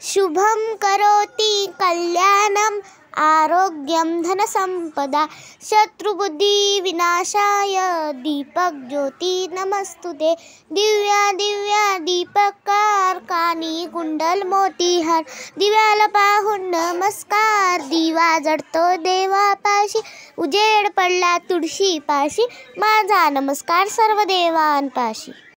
शुभं करोति कल्याणम् आरोग्यं धनसम्पदा शत्रुबुद्धिविनाशाय दीपक नमस्तु ते दिव्या दिव्या कानी कुंडल मोतिहर दिव्याला पाहून नमस्कार दिवा जडतो देवापाशी उजेड पडला तुळशी पाशी माझा नमस्कार सर्व पाशी